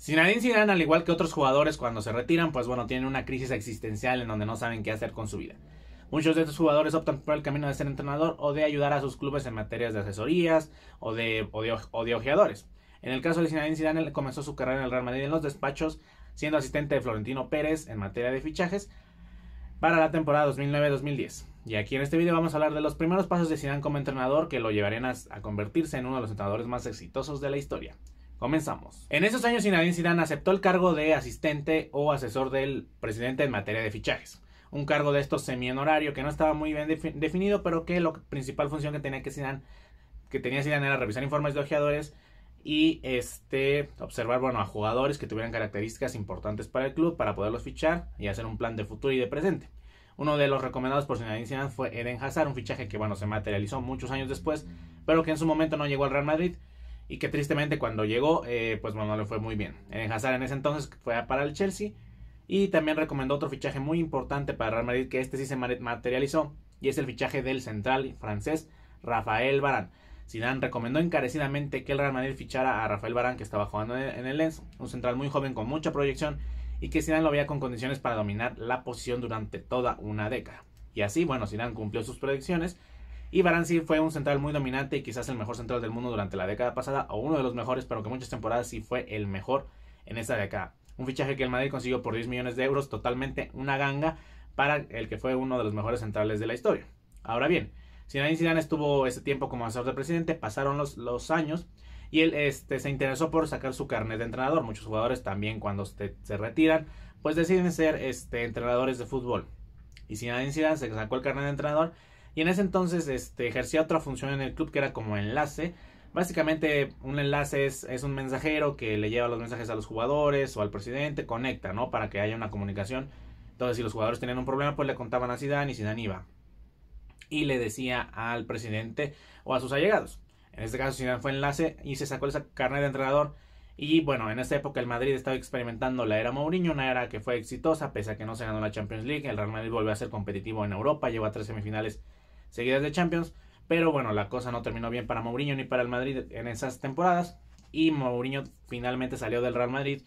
Zinedine Zidane, al igual que otros jugadores cuando se retiran, pues bueno, tienen una crisis existencial en donde no saben qué hacer con su vida. Muchos de estos jugadores optan por el camino de ser entrenador o de ayudar a sus clubes en materias de asesorías o de, ojeadores. En el caso de Zinedine Zidane, comenzó su carrera en el Real Madrid en los despachos, siendo asistente de Florentino Pérez en materia de fichajes para la temporada 2009-2010. Y aquí en este video vamos a hablar de los primeros pasos de Zidane como entrenador que lo llevarían a convertirse en uno de los entrenadores más exitosos de la historia. Comenzamos. En esos años Zinedine Zidane aceptó el cargo de asistente o asesor del presidente en materia de fichajes. Un cargo de estos semi horario que no estaba muy bien definido, pero que la principal función que tenía que Zidane, que tenía era revisar informes de ojeadores y este observar bueno a jugadores que tuvieran características importantes para el club para poderlos fichar y hacer un plan de futuro y de presente. Uno de los recomendados por Zinedine Zidane fue Eden Hazard, un fichaje que bueno se materializó muchos años después, pero que en su momento no llegó al Real Madrid y que tristemente cuando llegó, eh, pues bueno, no le fue muy bien. En Hazard en ese entonces fue para el Chelsea y también recomendó otro fichaje muy importante para Real Madrid, que este sí se materializó, y es el fichaje del central francés Rafael Barán. Zidane recomendó encarecidamente que el Real Madrid fichara a Rafael Barán, que estaba jugando en el Lens, un central muy joven con mucha proyección, y que Zidane lo veía con condiciones para dominar la posición durante toda una década. Y así, bueno, Zidane cumplió sus predicciones y Baranzi fue un central muy dominante y quizás el mejor central del mundo durante la década pasada, o uno de los mejores, pero que muchas temporadas sí fue el mejor en esta década. Un fichaje que el Madrid consiguió por 10 millones de euros, totalmente una ganga para el que fue uno de los mejores centrales de la historia. Ahora bien, Zinedine Zidane estuvo ese tiempo como asesor de presidente, pasaron los, años y él este, se interesó por sacar su carnet de entrenador. Muchos jugadores también cuando se, retiran, pues deciden ser este, entrenadores de fútbol. Y Zinedine Zidane se sacó el carnet de entrenador y en ese entonces este, ejercía otra función en el club que era como enlace. Básicamente un enlace es, un mensajero que le lleva los mensajes a los jugadores o al presidente, conecta, ¿no? Para que haya una comunicación. Entonces si los jugadores tenían un problema, pues le contaban a Zidane y Zidane iba. Y le decía al presidente o a sus allegados. En este caso Zidane fue enlace y se sacó esa carne de entrenador. Y bueno, en esa época el Madrid estaba experimentando la era Mourinho, una era que fue exitosa, pese a que no se ganó la Champions League. El Real Madrid volvió a ser competitivo en Europa, llevó a tres semifinales seguidas de Champions. Pero bueno, la cosa no terminó bien para Mourinho ni para el Madrid en esas temporadas. Y Mourinho finalmente salió del Real Madrid.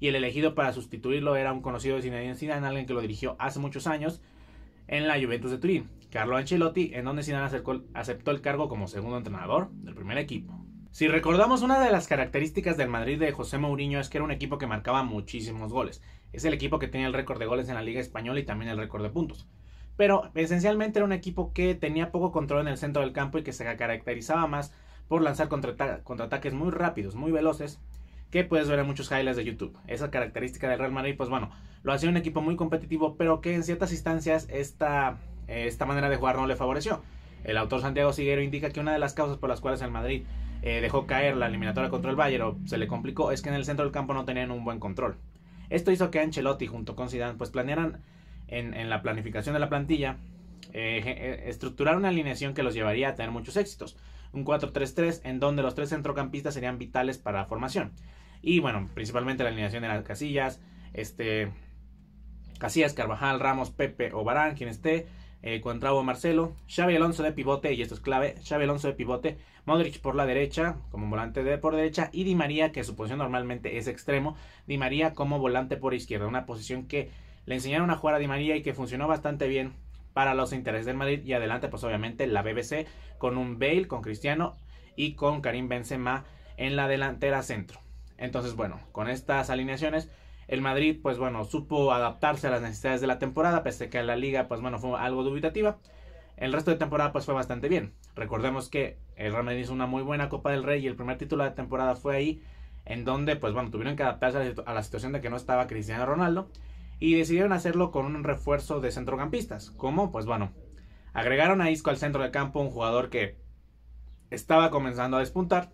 Y el elegido para sustituirlo era un conocido de Zinedine Zidane, alguien que lo dirigió hace muchos años en la Juventus de Turín, Carlo Ancelotti, en donde Zidane aceptó el cargo como segundo entrenador del primer equipo. Si recordamos, una de las características del Madrid de José Mourinho es que era un equipo que marcaba muchísimos goles. Es el equipo que tenía el récord de goles en la Liga Española y también el récord de puntos pero esencialmente era un equipo que tenía poco control en el centro del campo y que se caracterizaba más por lanzar contraataques muy rápidos, muy veloces, que puedes ver en muchos highlights de YouTube. Esa característica del Real Madrid, pues bueno, lo hacía un equipo muy competitivo, pero que en ciertas instancias esta, eh, esta manera de jugar no le favoreció. El autor Santiago Siguero indica que una de las causas por las cuales el Madrid eh, dejó caer la eliminatoria contra el Bayern o se le complicó es que en el centro del campo no tenían un buen control. Esto hizo que Ancelotti junto con Zidane pues planearan en, la planificación de la plantilla, eh, eh, estructurar una alineación que los llevaría a tener muchos éxitos. Un 4-3-3 en donde los tres centrocampistas serían vitales para la formación. Y bueno, principalmente la alineación de las casillas, este, Casillas, Carvajal, Ramos, Pepe o Barán, quien esté, con eh, Contrabo, Marcelo, Xavi Alonso de pivote, y esto es clave, Xavi Alonso de pivote, Modric por la derecha, como volante de por derecha, y Di María, que su posición normalmente es extremo, Di María como volante por izquierda, una posición que le enseñaron a jugar a Di María y que funcionó bastante bien para los intereses del Madrid. Y adelante, pues obviamente la BBC con un Bale, con Cristiano y con Karim Benzema en la delantera centro. Entonces, bueno, con estas alineaciones, el Madrid, pues bueno, supo adaptarse a las necesidades de la temporada, pese que la liga, pues bueno, fue algo dubitativa. El resto de temporada, pues fue bastante bien. Recordemos que el Real Madrid hizo una muy buena Copa del Rey y el primer título de temporada fue ahí, en donde, pues bueno, tuvieron que adaptarse a la situación de que no estaba Cristiano Ronaldo y decidieron hacerlo con un refuerzo de centrocampistas. ¿Cómo? Pues bueno, agregaron a Isco al centro del campo, un jugador que estaba comenzando a despuntar.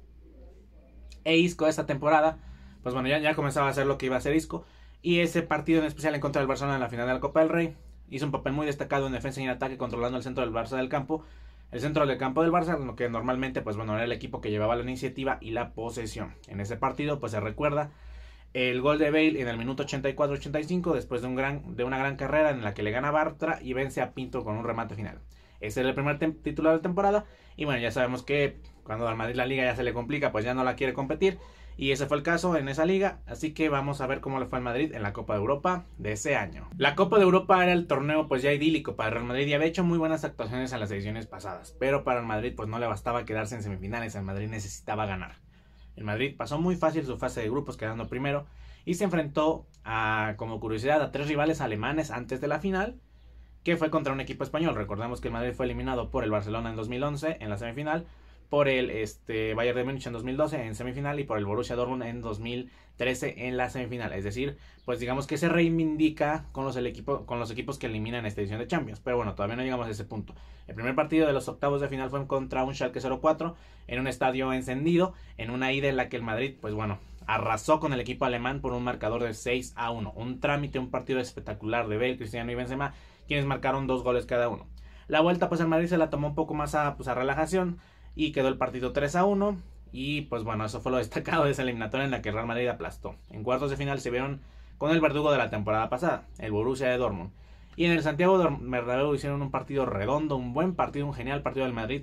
E Isco esta temporada, pues bueno, ya, ya comenzaba a hacer lo que iba a hacer Isco. Y ese partido en especial en contra del Barcelona en la final de la Copa del Rey, hizo un papel muy destacado en defensa y en ataque, controlando el centro del Barça del campo. El centro del campo del Barça, lo que normalmente, pues bueno, era el equipo que llevaba la iniciativa y la posesión. En ese partido, pues se recuerda el gol de Bale en el minuto 84-85 después de, un gran, de una gran carrera en la que le gana Bartra y vence a Pinto con un remate final. Ese es el primer título de la temporada y bueno, ya sabemos que cuando al Madrid la liga ya se le complica, pues ya no la quiere competir y ese fue el caso en esa liga, así que vamos a ver cómo le fue al Madrid en la Copa de Europa de ese año. La Copa de Europa era el torneo pues ya idílico para Real Madrid y había hecho muy buenas actuaciones en las ediciones pasadas, pero para el Madrid pues no le bastaba quedarse en semifinales, el Madrid necesitaba ganar. El Madrid, pasó muy fácil su fase de grupos quedando primero y se enfrentó a, como curiosidad, a tres rivales alemanes antes de la final, que fue contra un equipo español. Recordemos que el Madrid fue eliminado por el Barcelona en 2011 en la semifinal por el este, Bayern de Múnich en 2012 en semifinal y por el Borussia Dortmund en 2013 en la semifinal. Es decir, pues digamos que se reivindica con los, el equipo, con los equipos que eliminan esta edición de Champions. Pero bueno, todavía no llegamos a ese punto. El primer partido de los octavos de final fue contra un Schalke 04 en un estadio encendido, en una ida en la que el Madrid, pues bueno, arrasó con el equipo alemán por un marcador de 6 a 1. Un trámite, un partido espectacular de Bell, Cristiano y Benzema, quienes marcaron dos goles cada uno. La vuelta pues el Madrid se la tomó un poco más a, pues, a relajación y quedó el partido 3 a 1. Y pues bueno, eso fue lo destacado de esa eliminatoria en la que Real Madrid aplastó. En cuartos de final se vieron con el verdugo de la temporada pasada, el Borussia de Dortmund. Y en el Santiago Bernabéu hicieron un partido redondo, un buen partido, un genial partido del Madrid,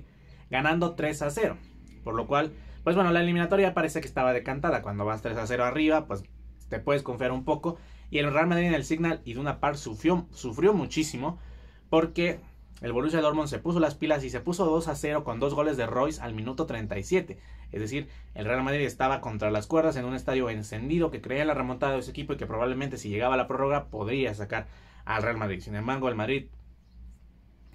ganando 3 a 0. Por lo cual, pues bueno, la eliminatoria parece que estaba decantada. Cuando vas 3 a 0 arriba, pues te puedes confiar un poco. Y el Real Madrid en el Signal y de una par sufrió, sufrió muchísimo porque el Borussia Dortmund se puso las pilas y se puso 2 a 0 con dos goles de Royce al minuto 37. Es decir, el Real Madrid estaba contra las cuerdas en un estadio encendido que creía la remontada de su equipo y que probablemente si llegaba a la prórroga podría sacar al Real Madrid. Sin embargo, el Madrid,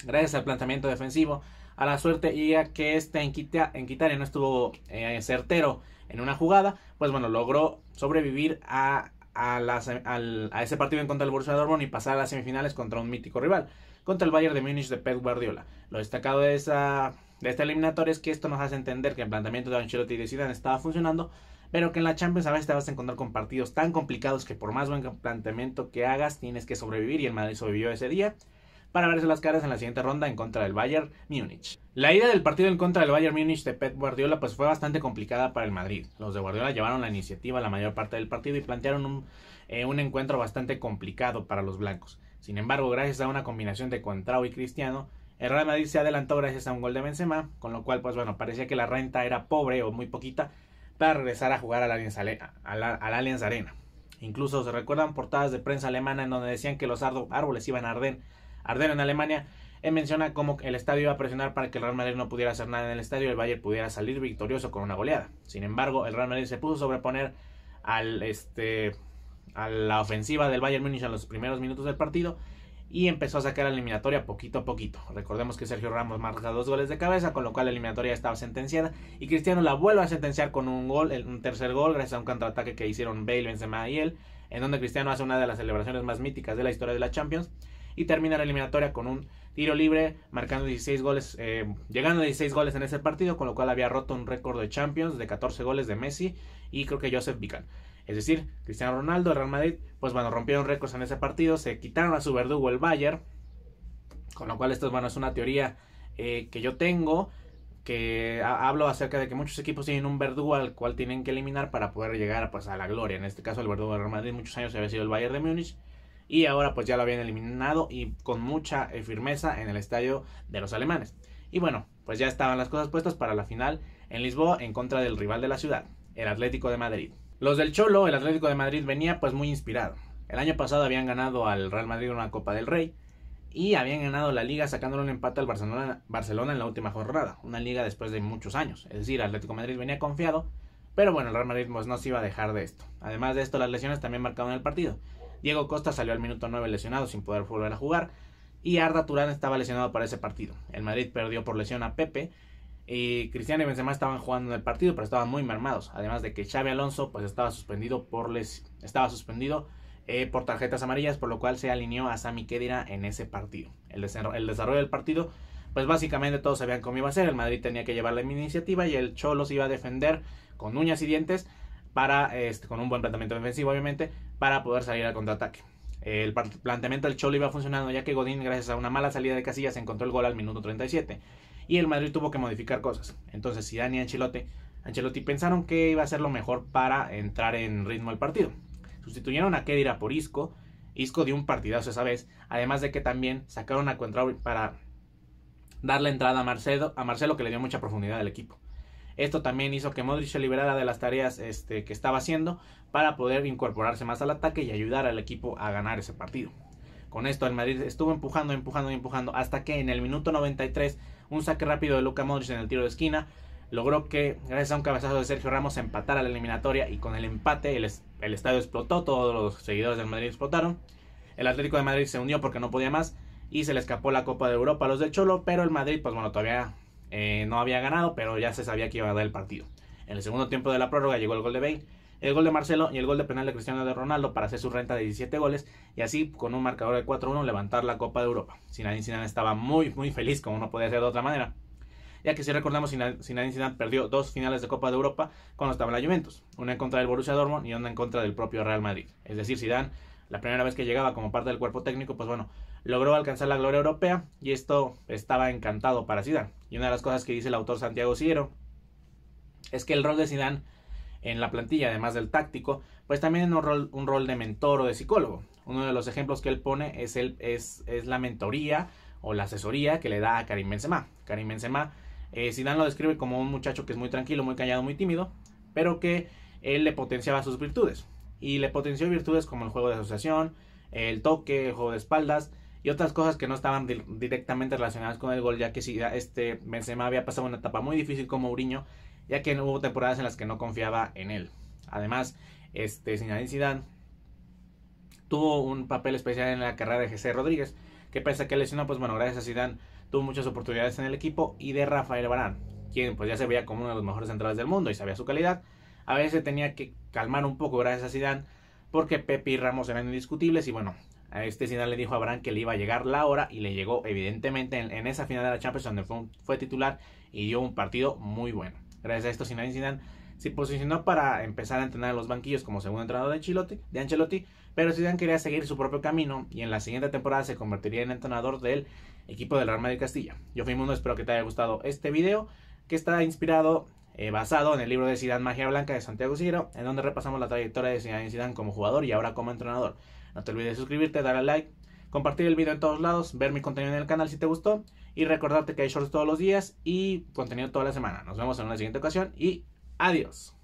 gracias al planteamiento defensivo, a la suerte y a que este Enquitaria no estuvo eh, certero en una jugada, pues bueno, logró sobrevivir a a, ese partido en contra del Borussia Dortmund y pasar a las semifinales contra un mítico rival, contra el Bayern de Múnich de Pep Guardiola. Lo destacado de esa de esta eliminatoria es que esto nos hace entender que el planteamiento de Ancelotti y de Zidane estaba funcionando, pero que en la Champions a veces te vas a encontrar con partidos tan complicados que por más buen planteamiento que hagas tienes que sobrevivir y el Madrid sobrevivió ese día para verse las caras en la siguiente ronda en contra del Bayern Múnich. La ida del partido en contra del Bayern Múnich de Pep Guardiola pues fue bastante complicada para el Madrid. Los de Guardiola llevaron la iniciativa la mayor parte del partido y plantearon eh, un, encuentro bastante complicado para los blancos. Sin embargo, gracias a una combinación de Contrao y Cristiano, el Real Madrid se adelantó gracias a un gol de Benzema, con lo cual pues bueno, parecía que la renta era pobre o muy poquita para regresar a jugar al la Allianz Arena. Incluso se recuerdan portadas de prensa alemana en donde decían que los árboles iban a arder arder en Alemania. Él menciona cómo el estadio iba a presionar para que el Real Madrid no pudiera hacer nada en el estadio y el Bayern pudiera salir victorioso con una goleada. Sin embargo, el Real Madrid se puso sobreponer al, este, a la ofensiva del Bayern Múnich en los primeros minutos del partido y empezó a sacar la eliminatoria poquito a poquito. Recordemos que Sergio Ramos marca dos goles de cabeza, con lo cual la eliminatoria estaba sentenciada y Cristiano la vuelve a sentenciar con un gol, un tercer gol gracias a un contraataque que hicieron Bale, Benzema y él, en donde Cristiano hace una de las celebraciones más míticas de la historia de la Champions y termina la eliminatoria con un tiro libre, marcando 16 goles, eh, llegando a 16 goles en ese partido, con lo cual había roto un récord de Champions de 14 goles de Messi y creo que Joseph Bican. Es decir, Cristiano Ronaldo, Real Madrid, pues bueno, rompieron récords en ese partido, se quitaron a su verdugo el Bayern, con lo cual esto bueno, es una teoría eh, que yo tengo, que hablo acerca de que muchos equipos tienen un verdugo al cual tienen que eliminar para poder llegar pues, a la gloria. En este caso el verdugo de Real Madrid muchos años había sido el Bayern de Múnich y ahora pues ya lo habían eliminado y con mucha eh, firmeza en el estadio de los alemanes. Y bueno, pues ya estaban las cosas puestas para la final en Lisboa en contra del rival de la ciudad, el Atlético de Madrid. Los del Cholo, el Atlético de Madrid venía pues muy inspirado. El año pasado habían ganado al Real Madrid una Copa del Rey y habían ganado la liga sacándole un empate al Barcelona, en la última jornada, una liga después de muchos años. Es decir, Atlético de Madrid venía confiado, pero bueno, el Real Madrid pues, no se iba a dejar de esto. Además de esto, las lesiones también marcaban el partido. Diego Costa salió al minuto 9 lesionado sin poder volver a jugar. Y Arda Turán estaba lesionado para ese partido. El Madrid perdió por lesión a Pepe. Y Cristiano y Benzema estaban jugando en el partido, pero estaban muy mermados. Además de que Xavi Alonso pues, estaba suspendido por les estaba suspendido eh, por tarjetas amarillas, por lo cual se alineó a Sami Kedira en ese partido. El, el desarrollo del partido pues básicamente todos sabían cómo iba a ser. El Madrid tenía que llevar la iniciativa y el Cholo se iba a defender con uñas y dientes para, este, con un buen planteamiento defensivo obviamente, para poder salir al contraataque. El planteamiento del Cholo iba funcionando ya que Godín, gracias a una mala salida de Casillas, encontró el gol al minuto 37 y el Madrid tuvo que modificar cosas. Entonces Zidane y Ancelotti, Ancelotti pensaron que iba a ser lo mejor para entrar en ritmo al partido. Sustituyeron a Kedira por Isco. Isco dio un partidazo esa vez, además de que también sacaron a Contra para darle entrada a Marcelo, a Marcelo que le dio mucha profundidad al equipo. Esto también hizo que Modric se liberara de las tareas este, que estaba haciendo para poder incorporarse más al ataque y ayudar al equipo a ganar ese partido. Con esto el Madrid estuvo empujando, empujando, y empujando hasta que en el minuto 93 un saque rápido de Luca Modric en el tiro de esquina logró que gracias a un cabezazo de Sergio Ramos empatara la eliminatoria y con el empate el, el estadio explotó, todos los seguidores del Madrid explotaron. El Atlético de Madrid se hundió porque no podía más y se le escapó la Copa de Europa a los del Cholo, pero el Madrid, pues bueno, todavía eh, no había ganado, pero ya se sabía que iba a dar el partido. En el segundo tiempo de la prórroga llegó el gol de Bale, el gol de Marcelo y el gol de penal de Cristiano de Ronaldo para hacer su renta de 17 goles y así con un marcador de 4-1 levantar la Copa de Europa. Zinedine Zidane estaba muy muy feliz como no podía ser de otra manera. Ya que si recordamos, Zinedine Zidane perdió dos finales de Copa de Europa con los en una en contra del Borussia Dortmund y una en contra del propio Real Madrid. Es decir, Zidane la primera vez que llegaba como parte del cuerpo técnico, pues bueno, logró alcanzar la gloria europea y esto estaba encantado para Zidane y una de las cosas que dice el autor Santiago Siero es que el rol de Zidane en la plantilla, además del táctico, pues también es un rol, un rol de mentor o de psicólogo. Uno de los ejemplos que él pone es, es, la mentoría o la asesoría que le da a Karim Benzema. Karim Benzema, eh, Zidane lo describe como un muchacho que es muy tranquilo, muy callado, muy tímido, pero que él le potenciaba sus virtudes. Y le potenció virtudes como el juego de asociación, el toque, el juego de espaldas, y otras cosas que no estaban directamente relacionadas con el gol, ya que si este Benzema había pasado una etapa muy difícil con Mourinho, ya que hubo temporadas en las que no confiaba en él. Además, este Zinedine Zidane tuvo un papel especial en la carrera de Jesse Rodríguez, que pese a que lesionó, pues bueno, gracias a Zidane tuvo muchas oportunidades en el equipo y de Rafael Barán, quien pues ya se veía como uno de los mejores centrales del mundo y sabía su calidad. A veces tenía que calmar un poco gracias a Zidane porque Pepe y Ramos eran indiscutibles y bueno, a Este Zidane le dijo a Abraham que le iba a llegar la hora y le llegó evidentemente en, esa final de la Champions donde fue, titular y dio un partido muy bueno. Gracias a esto Zidane se posicionó para empezar a entrenar en los banquillos como segundo entrenador de Ancelotti, de Ancelotti, pero Zidane quería seguir su propio camino y en la siguiente temporada se convertiría en entrenador del equipo del Real de Castilla. Yo fui Mundo, espero que te haya gustado este video que está inspirado eh, basado en el libro de Zidane Magia Blanca de Santiago Ciro, en donde repasamos la trayectoria de Zidane, Zidane como jugador y ahora como entrenador. No te olvides de suscribirte, dar a like, compartir el video en todos lados, ver mi contenido en el canal si te gustó y recordarte que hay shorts todos los días y contenido toda la semana. Nos vemos en una siguiente ocasión y adiós.